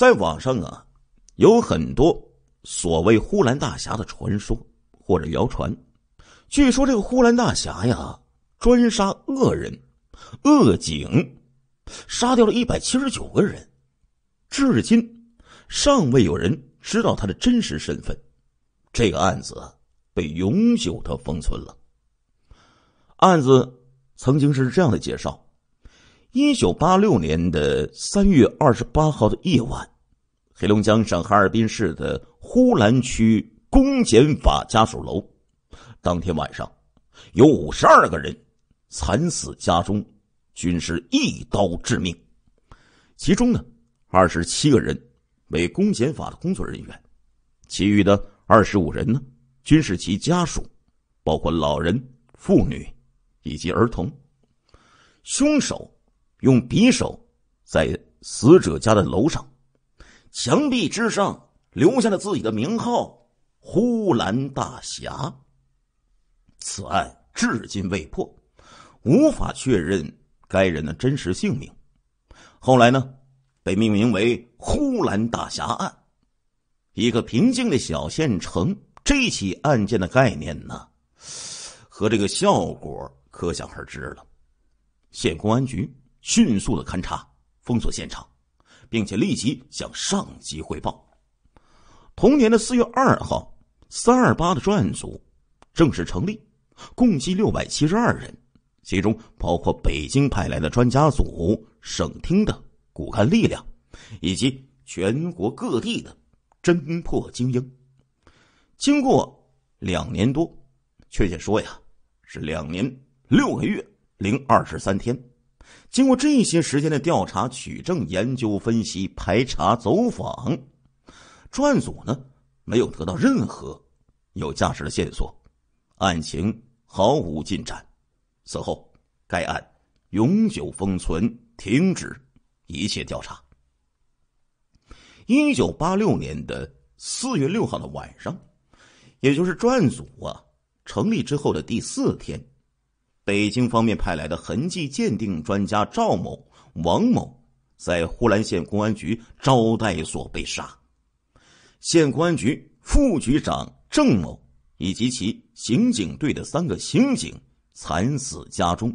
在网上啊，有很多所谓“呼兰大侠”的传说或者谣传。据说这个“呼兰大侠”呀，专杀恶人、恶警，杀掉了一百七十九个人，至今尚未有人知道他的真实身份。这个案子被永久的封存了。案子曾经是这样的介绍。一九八六年的三月二十八号的夜晚，黑龙江省哈尔滨市的呼兰区公检法家属楼，当天晚上，有五十二个人惨死家中，均是一刀致命。其中呢，二十七个人为公检法的工作人员，其余的二十五人呢，均是其家属，包括老人、妇女以及儿童。凶手。用匕首在死者家的楼上墙壁之上留下了自己的名号“呼兰大侠”。此案至今未破，无法确认该人的真实姓名。后来呢，被命名为“呼兰大侠案”。一个平静的小县城，这起案件的概念呢，和这个效果可想而知了。县公安局。迅速的勘察、封锁现场，并且立即向上级汇报。同年的四月二号，三二八的专案组正式成立，共计六百七十二人，其中包括北京派来的专家组、省厅的骨干力量，以及全国各地的侦破精英。经过两年多，确切说呀，是两年六个月零二十三天。经过这些时间的调查、取证、研究、分析、排查、走访，专案组呢没有得到任何有价值的线索，案情毫无进展。此后，该案永久封存，停止一切调查。一九八六年的四月六号的晚上，也就是专案组啊成立之后的第四天。北京方面派来的痕迹鉴定专家赵某、王某在呼兰县公安局招待所被杀，县公安局副局长郑某以及其刑警队的三个刑警惨死家中，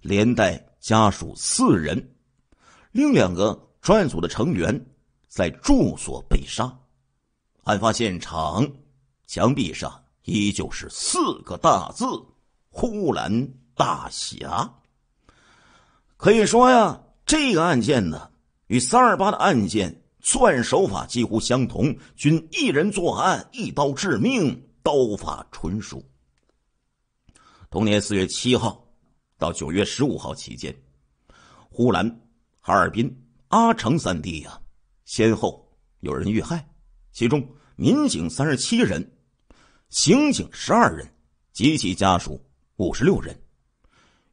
连带家属四人。另两个专案组的成员在住所被杀，案发现场墙壁上依旧是四个大字。呼兰大侠，可以说呀，这个案件呢，与三二八的案件作案手法几乎相同，均一人作案，一刀致命，刀法纯熟。同年四月七号到九月十五号期间，呼兰、哈尔滨、阿城三地呀，先后有人遇害，其中民警三十七人，刑警十二人及其家属。五十六人，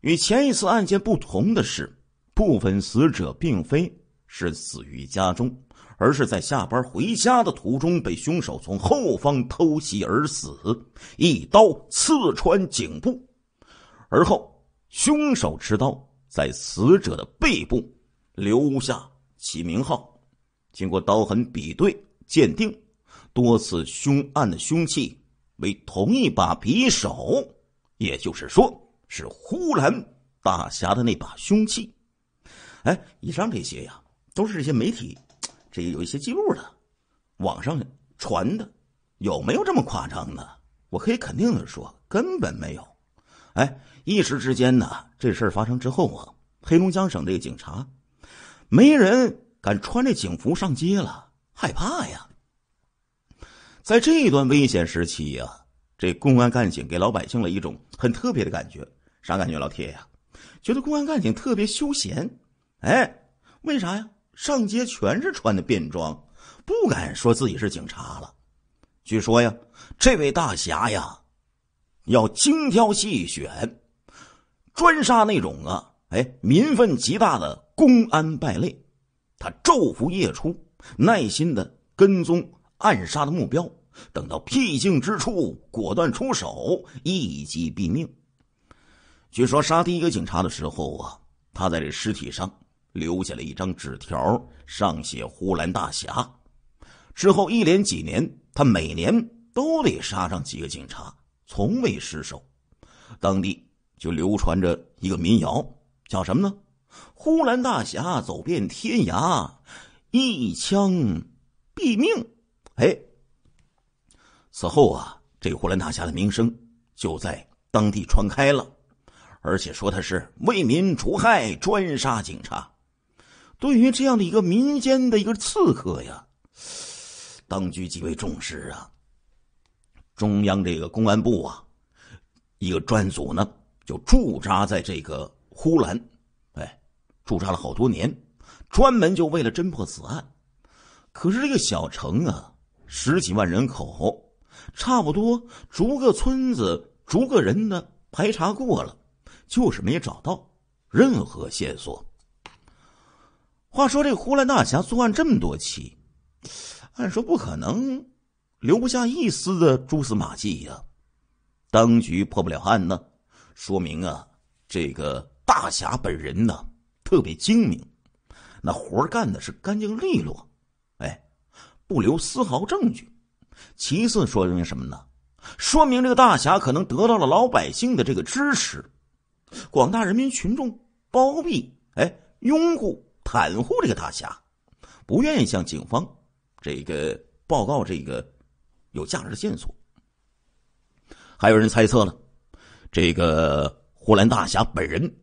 与前一次案件不同的是，部分死者并非是死于家中，而是在下班回家的途中被凶手从后方偷袭而死，一刀刺穿颈部，而后凶手持刀在死者的背部留下其名号。经过刀痕比对鉴定，多次凶案的凶器为同一把匕首。也就是说，是呼兰大侠的那把凶器。哎，以上这些呀，都是这些媒体，这有一些记录的，网上传的，有没有这么夸张呢？我可以肯定的说，根本没有。哎，一时之间呢，这事儿发生之后啊，黑龙江省这个警察，没人敢穿着警服上街了，害怕呀。在这段危险时期呀。这公安干警给老百姓了一种很特别的感觉，啥感觉，老铁呀？觉得公安干警特别休闲，哎，为啥呀？上街全是穿的便装，不敢说自己是警察了。据说呀，这位大侠呀，要精挑细选，专杀那种啊，哎，民愤极大的公安败类。他昼伏夜出，耐心的跟踪暗杀的目标。等到僻静之处，果断出手，一击毙命。据说杀第一个警察的时候啊，他在这尸体上留下了一张纸条，上写“呼兰大侠”。之后一连几年，他每年都得杀上几个警察，从未失手。当地就流传着一个民谣，叫什么呢？“呼兰大侠走遍天涯，一枪毙命。”哎。此后啊，这呼兰大侠的名声就在当地传开了，而且说他是为民除害，专杀警察。对于这样的一个民间的一个刺客呀，当局极为重视啊。中央这个公安部啊，一个专组呢就驻扎在这个呼兰，哎，驻扎了好多年，专门就为了侦破此案。可是这个小城啊，十几万人口。差不多逐个村子、逐个人的排查过了，就是没找到任何线索。话说这呼兰大侠作案这么多起，按说不可能留不下一丝的蛛丝马迹呀，当局破不了案呢，说明啊，这个大侠本人呢特别精明，那活干的是干净利落，哎，不留丝毫证据。其次说明什么呢？说明这个大侠可能得到了老百姓的这个支持，广大人民群众包庇，哎，拥护袒护这个大侠，不愿意向警方这个报告这个有价值的线索。还有人猜测呢，这个呼兰大侠本人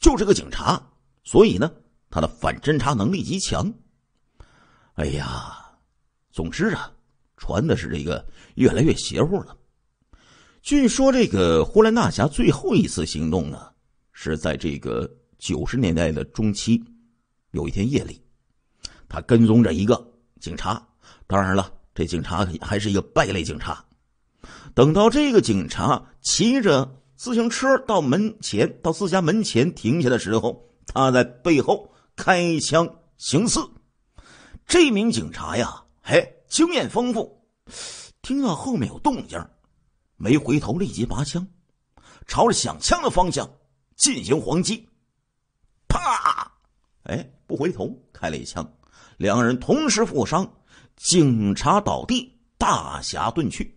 就是个警察，所以呢，他的反侦查能力极强。哎呀，总之啊。传的是这个越来越邪乎了。据说这个呼兰大侠最后一次行动呢，是在这个九十年代的中期，有一天夜里，他跟踪着一个警察，当然了，这警察还是一个败类警察。等到这个警察骑着自行车到门前，到自家门前停下的时候，他在背后开枪行刺。这名警察呀，嘿。经验丰富，听到后面有动静，没回头，立即拔枪，朝着响枪的方向进行还击。啪！哎，不回头，开了一枪，两个人同时负伤，警察倒地，大侠遁去。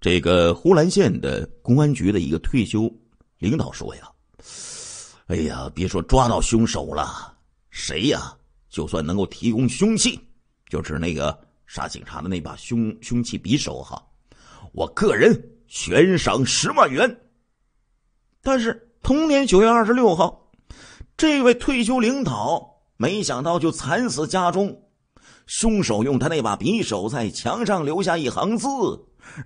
这个呼兰县的公安局的一个退休领导说：“呀，哎呀，别说抓到凶手了，谁呀？就算能够提供凶器。”就是那个杀警察的那把凶凶器匕首哈，我个人悬赏十万元。但是同年九月二十六号，这位退休领导没想到就惨死家中，凶手用他那把匕首在墙上留下一行字，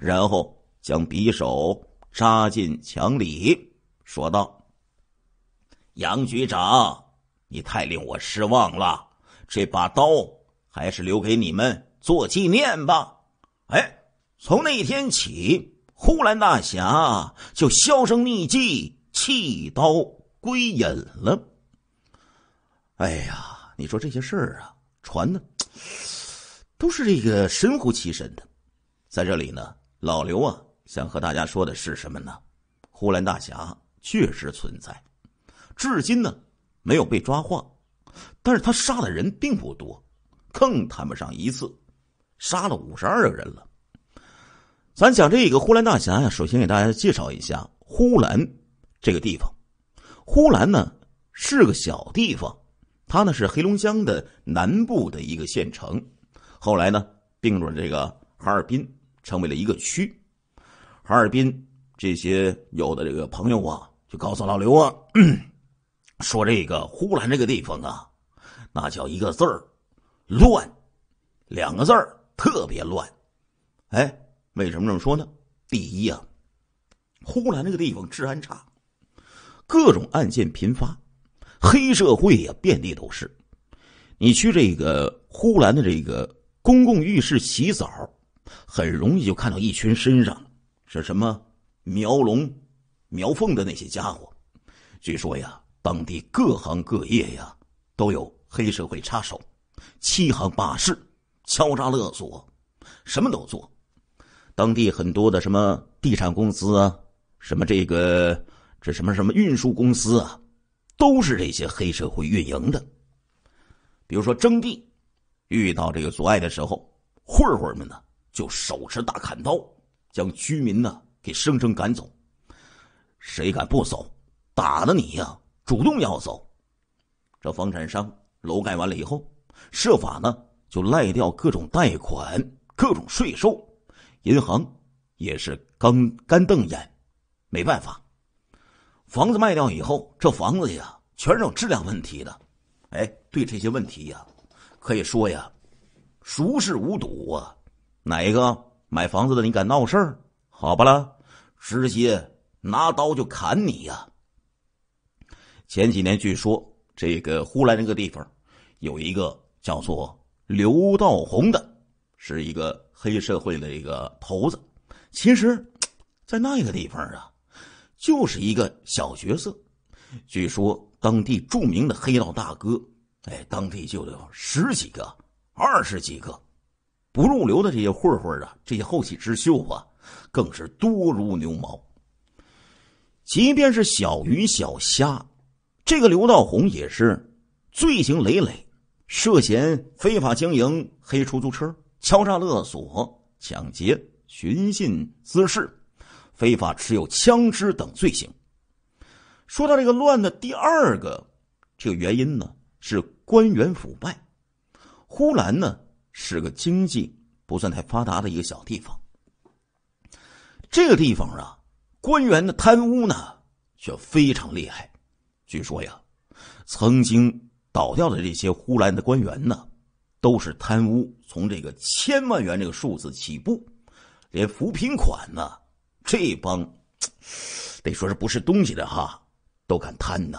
然后将匕首扎进墙里，说道：“杨局长，你太令我失望了，这把刀。”还是留给你们做纪念吧。哎，从那天起，呼兰大侠就销声匿迹，弃刀归隐了。哎呀，你说这些事儿啊，传的都是这个神乎其神的。在这里呢，老刘啊，想和大家说的是什么呢？呼兰大侠确实存在，至今呢没有被抓获，但是他杀的人并不多。更谈不上一次，杀了五十二个人了。咱讲这个呼兰大侠呀，首先给大家介绍一下呼兰这个地方。呼兰呢是个小地方，它呢是黑龙江的南部的一个县城，后来呢并入这个哈尔滨，成为了一个区。哈尔滨这些有的这个朋友啊，就告诉老刘啊，说这个呼兰这个地方啊，那叫一个字儿。乱，两个字儿特别乱，哎，为什么这么说呢？第一呀，呼兰那个地方治安差，各种案件频发，黑社会呀遍地都是。你去这个呼兰的这个公共浴室洗澡，很容易就看到一群身上是什么苗龙苗凤的那些家伙。据说呀，当地各行各业呀都有黑社会插手。欺行霸市、敲诈勒索，什么都做。当地很多的什么地产公司啊，什么这个这什么什么运输公司啊，都是这些黑社会运营的。比如说征地，遇到这个阻碍的时候，混混们呢就手持大砍刀，将居民呢给生生赶走。谁敢不走，打的你呀！主动要走，这房产商楼盖完了以后。设法呢，就赖掉各种贷款、各种税收，银行也是干干瞪眼，没办法。房子卖掉以后，这房子呀，全是有质量问题的。哎，对这些问题呀，可以说呀，熟视无睹啊。哪一个买房子的，你敢闹事儿？好不了，直接拿刀就砍你呀。前几年据说这个呼兰那个地方有一个。叫做刘道红的，是一个黑社会的一个头子。其实，在那个地方啊，就是一个小角色。据说当地著名的黑道大哥，哎，当地就有十几个、二十几个不入流的这些混混啊，这些后起之秀啊，更是多如牛毛。即便是小鱼小虾，这个刘道红也是罪行累累。涉嫌非法经营黑出租车、敲诈勒索、抢劫、寻衅滋事、非法持有枪支等罪行。说到这个乱的第二个这个原因呢，是官员腐败。呼兰呢是个经济不算太发达的一个小地方，这个地方啊，官员的贪污呢却非常厉害。据说呀，曾经。倒掉的这些呼兰的官员呢，都是贪污，从这个千万元这个数字起步，连扶贫款呢，这帮得说是不是东西的哈，都敢贪呢。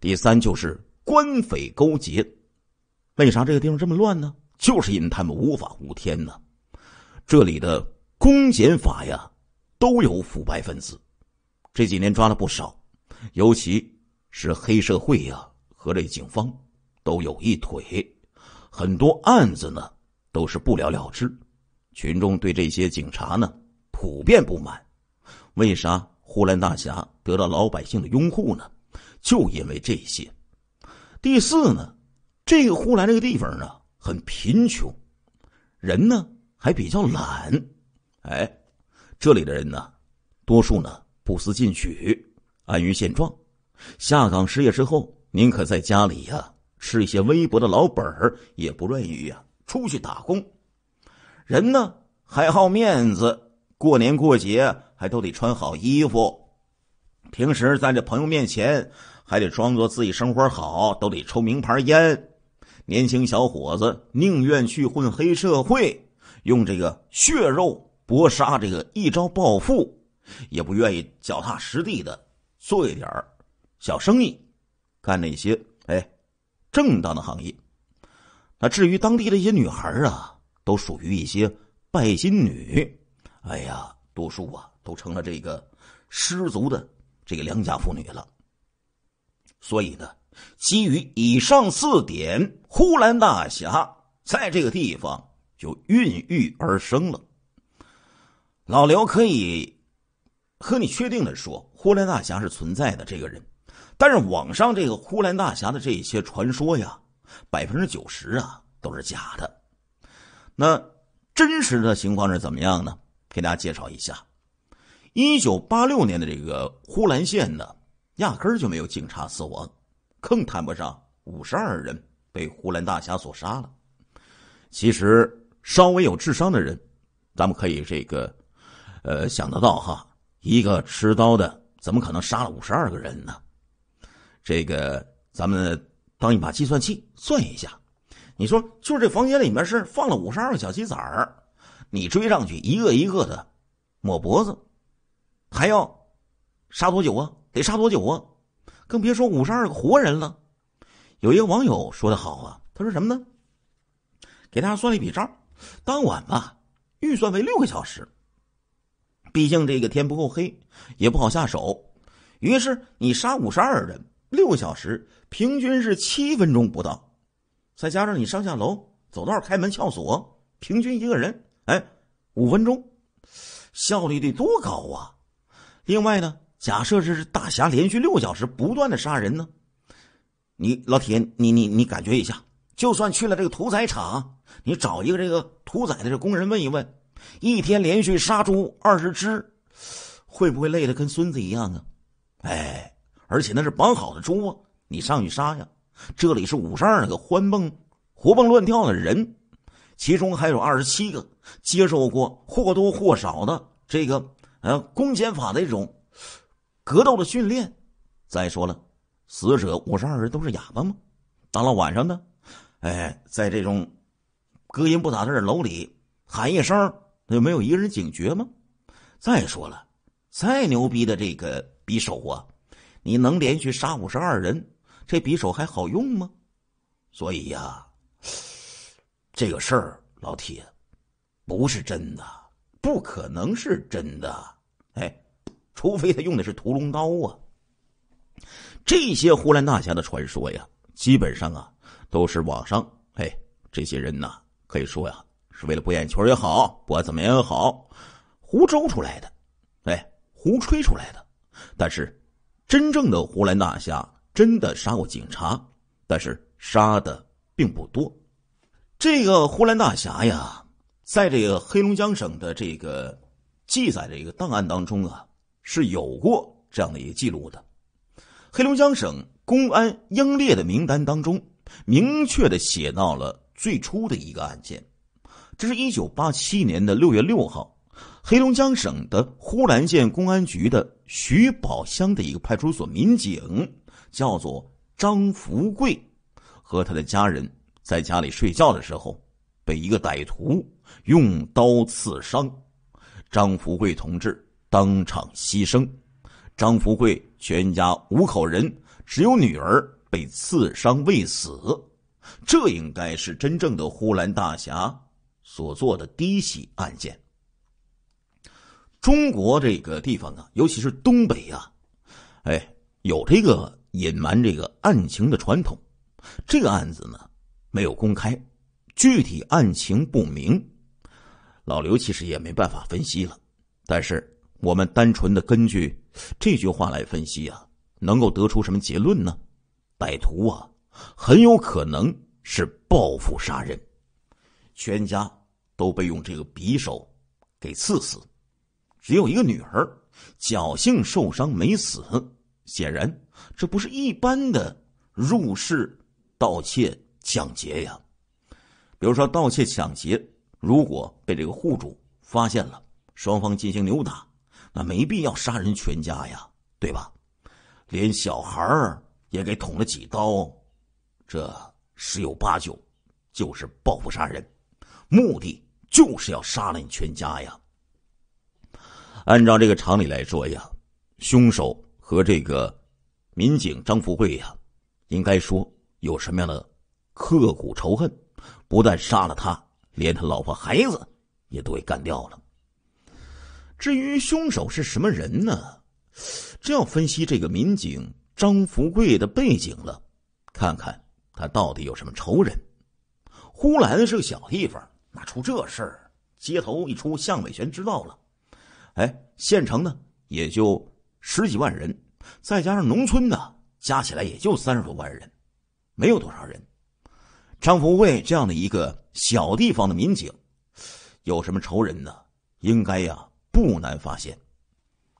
第三就是官匪勾结，为啥这个地方这么乱呢？就是因为他们无法无天呢。这里的公检法呀都有腐败分子，这几年抓了不少，尤其是黑社会呀。和这警方都有一腿，很多案子呢都是不了了之，群众对这些警察呢普遍不满。为啥呼兰大侠得到老百姓的拥护呢？就因为这些。第四呢，这个呼兰这个地方呢很贫穷，人呢还比较懒。哎，这里的人呢，多数呢不思进取，安于现状。下岗失业之后。宁可在家里呀，吃一些微薄的老本儿，也不愿意呀出去打工。人呢还好面子，过年过节还都得穿好衣服，平时在这朋友面前还得装作自己生活好，都得抽名牌烟。年轻小伙子宁愿去混黑社会，用这个血肉搏杀，这个一朝暴富，也不愿意脚踏实地的做一点儿小生意。干那些哎，正当的行业。那至于当地的一些女孩啊，都属于一些拜金女。哎呀，多数啊都成了这个失足的这个良家妇女了。所以呢，基于以上四点，呼兰大侠在这个地方就孕育而生了。老刘可以和你确定的说，呼兰大侠是存在的这个人。但是网上这个呼兰大侠的这些传说呀，百分之九十啊都是假的。那真实的情况是怎么样呢？给大家介绍一下：一九八六年的这个呼兰县呢，压根儿就没有警察死亡，更谈不上五十二人被呼兰大侠所杀了。其实稍微有智商的人，咱们可以这个，呃，想得到哈，一个持刀的怎么可能杀了五十二个人呢？这个咱们当一把计算器算一下，你说就是这房间里面是放了五十二个小鸡仔儿，你追上去一个一个的抹脖子，还要杀多久啊？得杀多久啊？更别说五十二个活人了。有一个网友说的好啊，他说什么呢？给大家算了一笔账，当晚吧，预算为六个小时。毕竟这个天不够黑，也不好下手，于是你杀五十二人。六小时平均是七分钟不到，再加上你上下楼、走道、开门、撬锁，平均一个人哎五分钟，效率得多高啊！另外呢，假设这是大侠连续六小时不断的杀人呢，你老铁，你你你感觉一下，就算去了这个屠宰场，你找一个这个屠宰的这工人问一问，一天连续杀猪二十只，会不会累得跟孙子一样啊？哎。而且那是绑好的猪啊！你上去杀呀！这里是五十二个欢蹦活蹦乱跳的人，其中还有二十七个接受过或多或少的这个呃公检法的一种格斗的训练。再说了，死者五十二人都是哑巴吗？到了晚上呢？哎，在这种隔音不咋地的楼里喊一声，那就没有一个人警觉吗？再说了，再牛逼的这个匕首啊！你能连续杀五十二人，这匕首还好用吗？所以呀，这个事儿老铁，不是真的，不可能是真的。哎，除非他用的是屠龙刀啊。这些呼兰大侠的传说呀，基本上啊都是网上哎，这些人呐，可以说呀是为了博眼球也好，不管怎么样也好，胡诌出来的，哎，胡吹出来的。但是。真正的呼兰大侠真的杀过警察，但是杀的并不多。这个呼兰大侠呀，在这个黑龙江省的这个记载的一个档案当中啊，是有过这样的一个记录的。黑龙江省公安英烈的名单当中，明确的写到了最初的一个案件，这是一九八七年的六月六号。黑龙江省的呼兰县公安局的徐堡乡的一个派出所民警，叫做张福贵，和他的家人在家里睡觉的时候，被一个歹徒用刀刺伤，张福贵同志当场牺牲，张福贵全家五口人，只有女儿被刺伤未死，这应该是真正的呼兰大侠所做的第一起案件。中国这个地方啊，尤其是东北啊，哎，有这个隐瞒这个案情的传统。这个案子呢，没有公开，具体案情不明。老刘其实也没办法分析了。但是我们单纯的根据这句话来分析啊，能够得出什么结论呢？歹徒啊，很有可能是报复杀人，全家都被用这个匕首给刺死。只有一个女儿，侥幸受伤没死。显然，这不是一般的入室盗窃、抢劫呀。比如说，盗窃抢劫，如果被这个户主发现了，双方进行扭打，那没必要杀人全家呀，对吧？连小孩儿也给捅了几刀，这十有八九就是报复杀人，目的就是要杀了你全家呀。按照这个常理来说呀，凶手和这个民警张富贵呀，应该说有什么样的刻骨仇恨，不但杀了他，连他老婆孩子也都给干掉了。至于凶手是什么人呢？这要分析这个民警张富贵的背景了，看看他到底有什么仇人。呼兰是个小地方，哪出这事儿？街头一出，向伟全知道了。哎，县城呢也就十几万人，再加上农村呢，加起来也就三十多万人，没有多少人。张福卫这样的一个小地方的民警，有什么仇人呢？应该呀不难发现，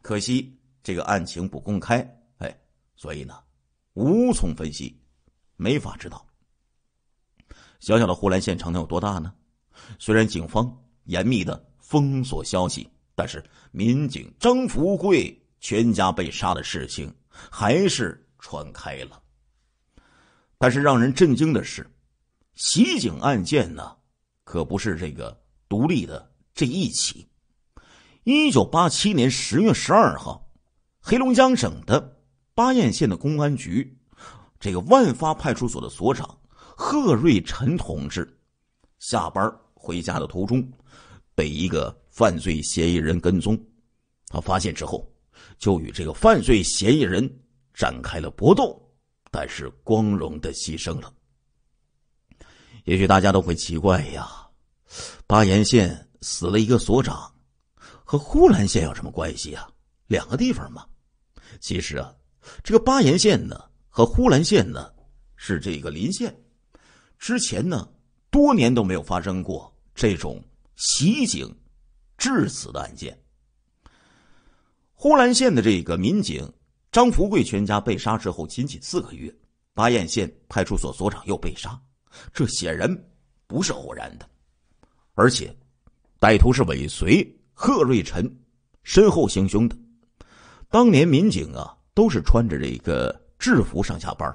可惜这个案情不公开，哎，所以呢无从分析，没法知道。小小的呼兰县城能有多大呢？虽然警方严密的封锁消息。但是民警张福贵全家被杀的事情还是传开了。但是让人震惊的是，袭警案件呢可不是这个独立的这一起。一九八七年十月十二号，黑龙江省的巴彦县的公安局这个万发派出所的所长贺瑞臣同志下班回家的途中，被一个。犯罪嫌疑人跟踪，他发现之后，就与这个犯罪嫌疑人展开了搏斗，但是光荣的牺牲了。也许大家都会奇怪呀，巴彦县死了一个所长，和呼兰县有什么关系啊？两个地方嘛。其实啊，这个巴彦县呢和呼兰县呢是这个邻县，之前呢多年都没有发生过这种袭警。致死的案件，呼兰县的这个民警张福贵全家被杀之后，仅仅四个月，巴彦县派出所所长又被杀，这显然不是偶然的。而且，歹徒是尾随贺瑞臣身后行凶的。当年民警啊，都是穿着这个制服上下班，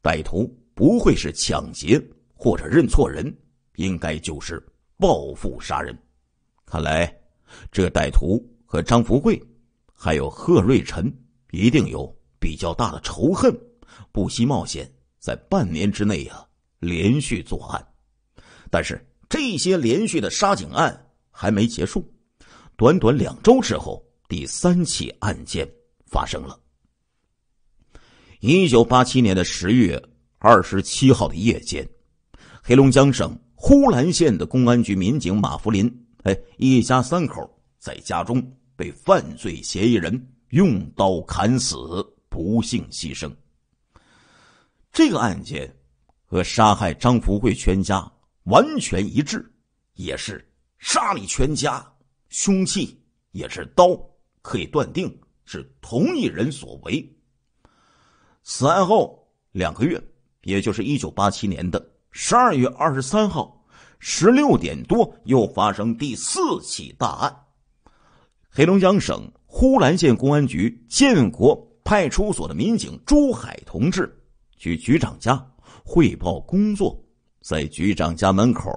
歹徒不会是抢劫或者认错人，应该就是报复杀人。看来，这歹徒和张福贵，还有贺瑞臣一定有比较大的仇恨，不惜冒险在半年之内啊连续作案。但是这些连续的杀警案还没结束，短短两周之后，第三起案件发生了。一九八七年的十月二十七号的夜间，黑龙江省呼兰县的公安局民警马福林。哎，一家三口在家中被犯罪嫌疑人用刀砍死，不幸牺牲。这个案件和杀害张福贵全家完全一致，也是杀你全家，凶器也是刀，可以断定是同一人所为。此案后两个月，也就是一九八七年的十二月二十三号。十六点多，又发生第四起大案。黑龙江省呼兰县公安局建国派出所的民警朱海同志去局长家汇报工作，在局长家门口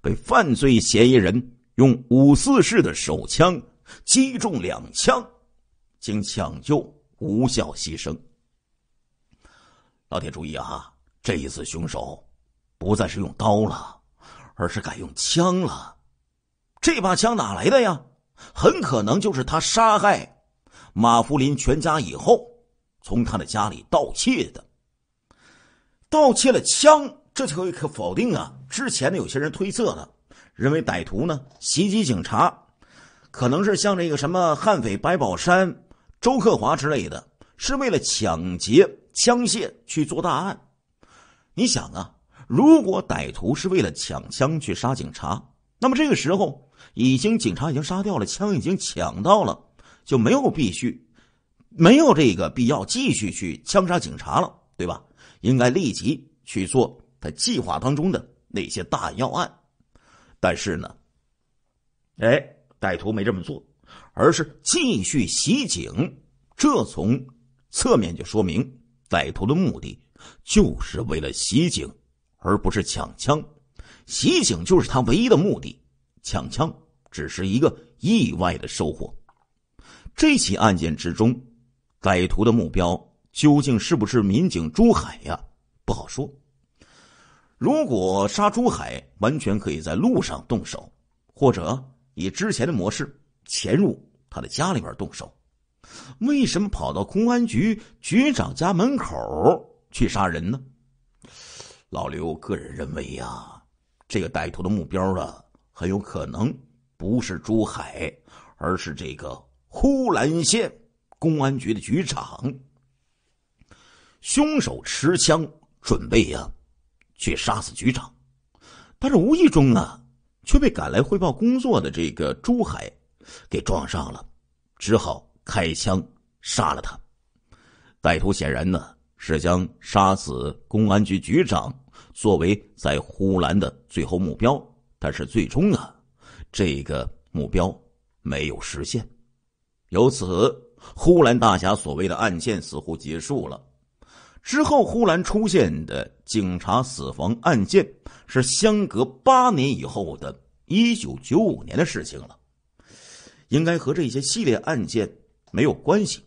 被犯罪嫌疑人用五四式的手枪击中两枪，经抢救无效牺牲。老铁注意啊，这一次凶手不再是用刀了。而是改用枪了，这把枪哪来的呀？很可能就是他杀害马福林全家以后，从他的家里盗窃的。盗窃了枪，这就可以可否定啊！之前的有些人推测呢，认为歹徒呢袭击警察，可能是像这个什么悍匪白宝山、周克华之类的，是为了抢劫枪械去做大案。你想啊。如果歹徒是为了抢枪去杀警察，那么这个时候已经警察已经杀掉了，枪已经抢到了，就没有必须，没有这个必要继续去枪杀警察了，对吧？应该立即去做他计划当中的那些大要案。但是呢，哎，歹徒没这么做，而是继续袭警。这从侧面就说明歹徒的目的就是为了袭警。而不是抢枪，袭警就是他唯一的目的，抢枪只是一个意外的收获。这起案件之中，歹徒的目标究竟是不是民警朱海呀？不好说。如果杀朱海，完全可以在路上动手，或者以之前的模式潜入他的家里边动手，为什么跑到公安局局长家门口去杀人呢？老刘个人认为呀，这个歹徒的目标啊，很有可能不是珠海，而是这个呼兰县公安局的局长。凶手持枪准备呀，去杀死局长，但是无意中啊，却被赶来汇报工作的这个珠海给撞上了，只好开枪杀了他。歹徒显然呢，是将杀死公安局局长。作为在呼兰的最后目标，但是最终呢，这个目标没有实现。由此，呼兰大侠所谓的案件似乎结束了。之后，呼兰出现的警察死亡案件是相隔八年以后的1995年的事情了，应该和这些系列案件没有关系。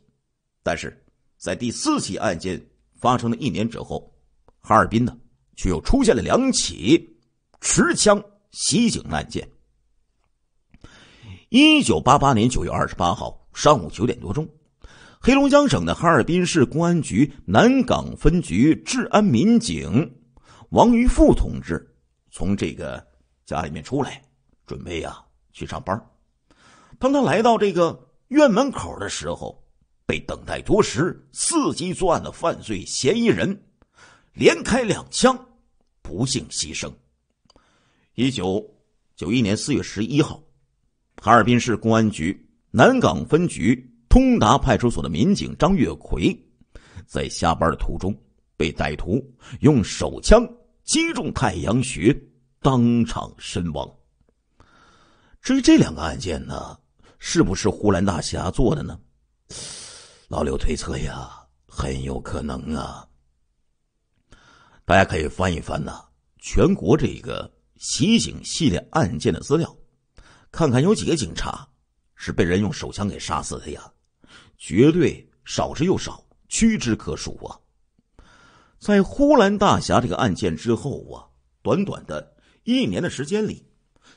但是在第四起案件发生的一年之后，哈尔滨呢？却又出现了两起持枪袭警案件。一九八八年九月二十八号上午九点多钟，黑龙江省的哈尔滨市公安局南岗分局治安民警王于富同志从这个家里面出来，准备呀去上班。当他来到这个院门口的时候，被等待多时、伺机作案的犯罪嫌疑人连开两枪。不幸牺牲。一九九一年四月十一号，哈尔滨市公安局南岗分局通达派出所的民警张月奎，在下班的途中被歹徒用手枪击中太阳穴，当场身亡。至于这两个案件呢，是不是呼兰大侠做的呢？老刘推测呀，很有可能啊。大家可以翻一翻呐，全国这个袭警系列案件的资料，看看有几个警察是被人用手枪给杀死的呀？绝对少之又少，屈指可数啊！在呼兰大侠这个案件之后啊，短短的一年的时间里，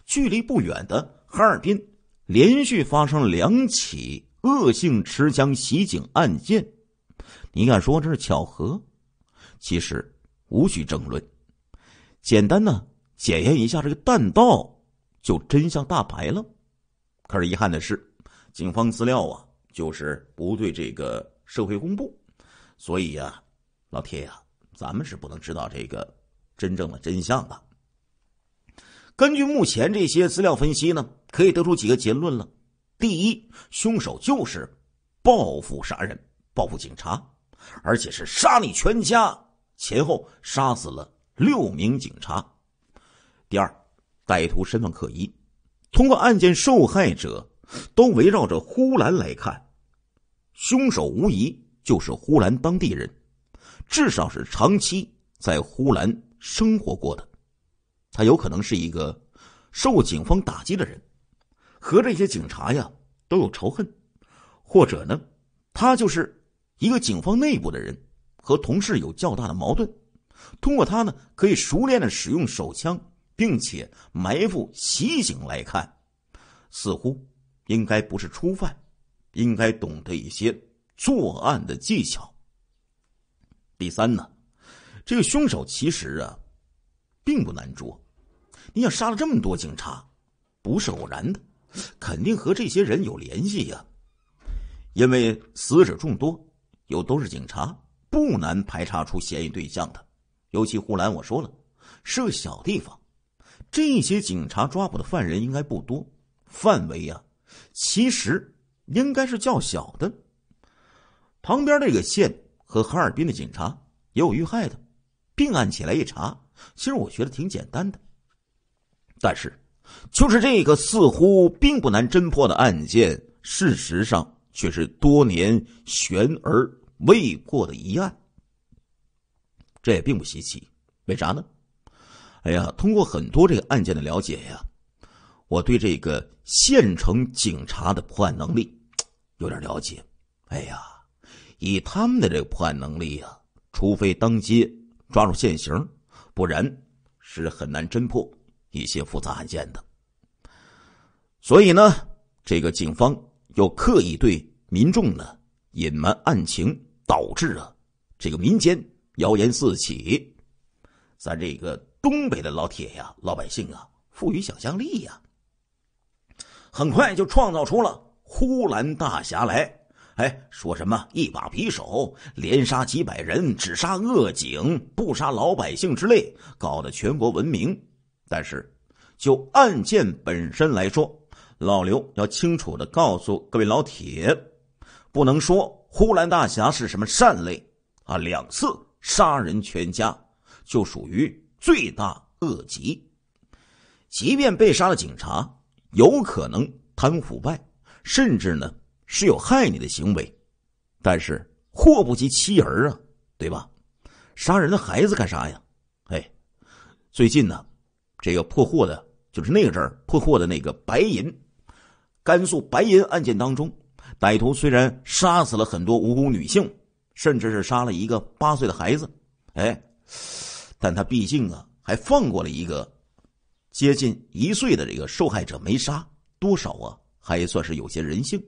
距离不远的哈尔滨连续发生了两起恶性持枪袭警案件，你敢说这是巧合？其实。无需争论，简单呢，检验一下这个弹道，就真相大白了。可是遗憾的是，警方资料啊，就是不对这个社会公布，所以呀，老铁呀，咱们是不能知道这个真正的真相的。根据目前这些资料分析呢，可以得出几个结论了。第一，凶手就是报复杀人，报复警察，而且是杀你全家。前后杀死了六名警察。第二，歹徒身份可疑。通过案件受害者都围绕着呼兰来看，凶手无疑就是呼兰当地人，至少是长期在呼兰生活过的，他有可能是一个受警方打击的人，和这些警察呀都有仇恨，或者呢，他就是一个警方内部的人。和同事有较大的矛盾，通过他呢，可以熟练的使用手枪，并且埋伏袭警来看，似乎应该不是初犯，应该懂得一些作案的技巧。第三呢，这个凶手其实啊，并不难捉，你想杀了这么多警察，不是偶然的，肯定和这些人有联系呀，因为死者众多，又都是警察。不难排查出嫌疑对象的，尤其呼兰，我说了是个小地方，这些警察抓捕的犯人应该不多，范围呀，其实应该是较小的。旁边那个县和哈尔滨的警察也有遇害的，并案起来一查，其实我觉得挺简单的。但是，就是这个似乎并不难侦破的案件，事实上却是多年悬而。未过的疑案，这也并不稀奇。为啥呢？哎呀，通过很多这个案件的了解呀，我对这个县城警察的破案能力有点了解。哎呀，以他们的这个破案能力呀，除非当街抓住现行，不然是很难侦破一些复杂案件的。所以呢，这个警方又刻意对民众呢隐瞒案情。导致啊，这个民间谣言四起。咱这个东北的老铁呀，老百姓啊，富于想象力呀，很快就创造出了“呼兰大侠”来。哎，说什么一把匕首，连杀几百人，只杀恶警，不杀老百姓之类，搞得全国闻名。但是，就案件本身来说，老刘要清楚的告诉各位老铁，不能说。呼兰大侠是什么善类啊？两次杀人全家，就属于罪大恶极。即便被杀的警察有可能贪腐败，甚至呢是有害你的行为，但是祸不及妻儿啊，对吧？杀人的孩子干啥呀？哎，最近呢，这个破获的，就是那个阵破获的那个白银，甘肃白银案件当中。歹徒虽然杀死了很多无辜女性，甚至是杀了一个八岁的孩子，哎，但他毕竟啊还放过了一个接近一岁的这个受害者，没杀，多少啊，还算是有些人性。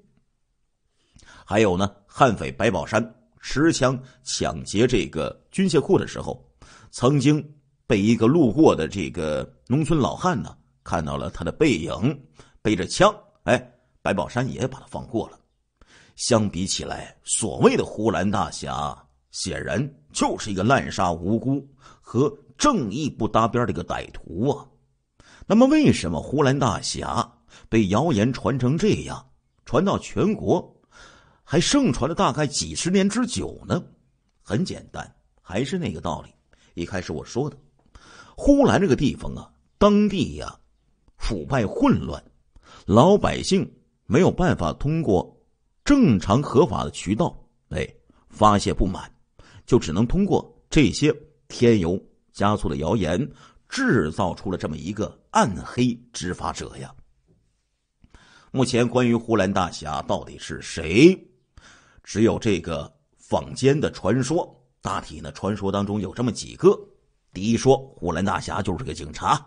还有呢，悍匪白宝山持枪抢劫这个军械库的时候，曾经被一个路过的这个农村老汉呢看到了他的背影，背着枪，哎，白宝山也把他放过了。相比起来，所谓的呼兰大侠显然就是一个滥杀无辜、和正义不搭边的一个歹徒啊。那么，为什么呼兰大侠被谣言传成这样，传到全国，还盛传了大概几十年之久呢？很简单，还是那个道理。一开始我说的，呼兰这个地方啊，当地呀，腐败混乱，老百姓没有办法通过。正常合法的渠道，哎，发泄不满，就只能通过这些添油加醋的谣言，制造出了这么一个暗黑执法者呀。目前，关于呼兰大侠到底是谁，只有这个坊间的传说。大体呢，传说当中有这么几个：第一，说呼兰大侠就是个警察。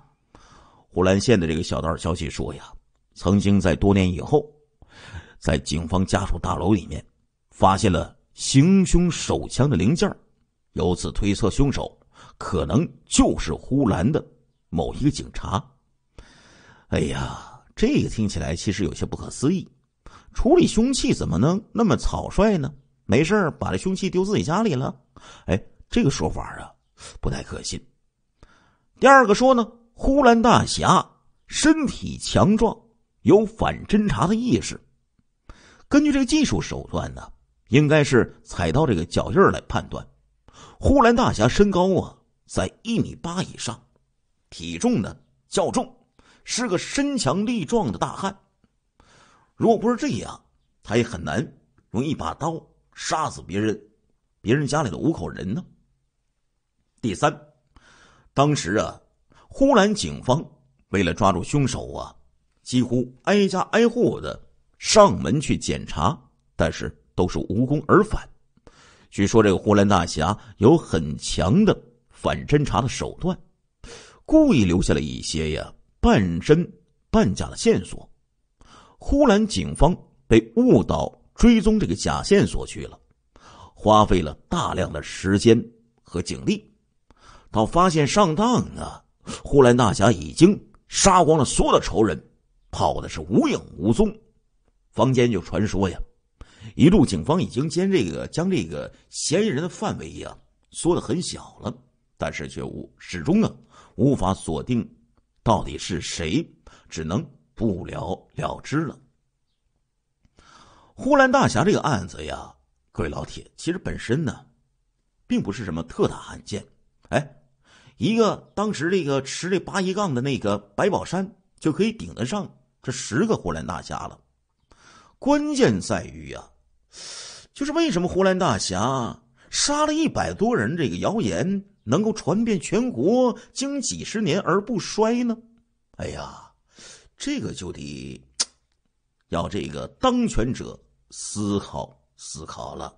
呼兰县的这个小道消息说呀，曾经在多年以后。在警方家属大楼里面，发现了行凶手枪的零件由此推测凶手可能就是呼兰的某一个警察。哎呀，这个听起来其实有些不可思议，处理凶器怎么能那么草率呢？没事把这凶器丢自己家里了？哎，这个说法啊不太可信。第二个说呢，呼兰大侠身体强壮，有反侦查的意识。根据这个技术手段呢，应该是踩到这个脚印来判断，呼兰大侠身高啊在一米八以上，体重呢较重，是个身强力壮的大汉。如果不是这样，他也很难用一把刀杀死别人，别人家里的五口人呢。第三，当时啊，呼兰警方为了抓住凶手啊，几乎挨家挨户的。上门去检查，但是都是无功而返。据说这个呼兰大侠有很强的反侦查的手段，故意留下了一些呀半真半假的线索。呼兰警方被误导，追踪这个假线索去了，花费了大量的时间和警力。到发现上当呢，呼兰大侠已经杀光了所有的仇人，跑的是无影无踪。坊间就传说呀，一路警方已经将这个将这个嫌疑人的范围呀缩得很小了，但是却无始终啊无法锁定到底是谁，只能不了了之了。呼兰大侠这个案子呀，各位老铁，其实本身呢，并不是什么特大案件，哎，一个当时这个持这八一杠的那个白宝山就可以顶得上这十个呼兰大侠了。关键在于呀，就是为什么呼兰大侠杀了一百多人这个谣言能够传遍全国，经几十年而不衰呢？哎呀，这个就得要这个当权者思考思考了。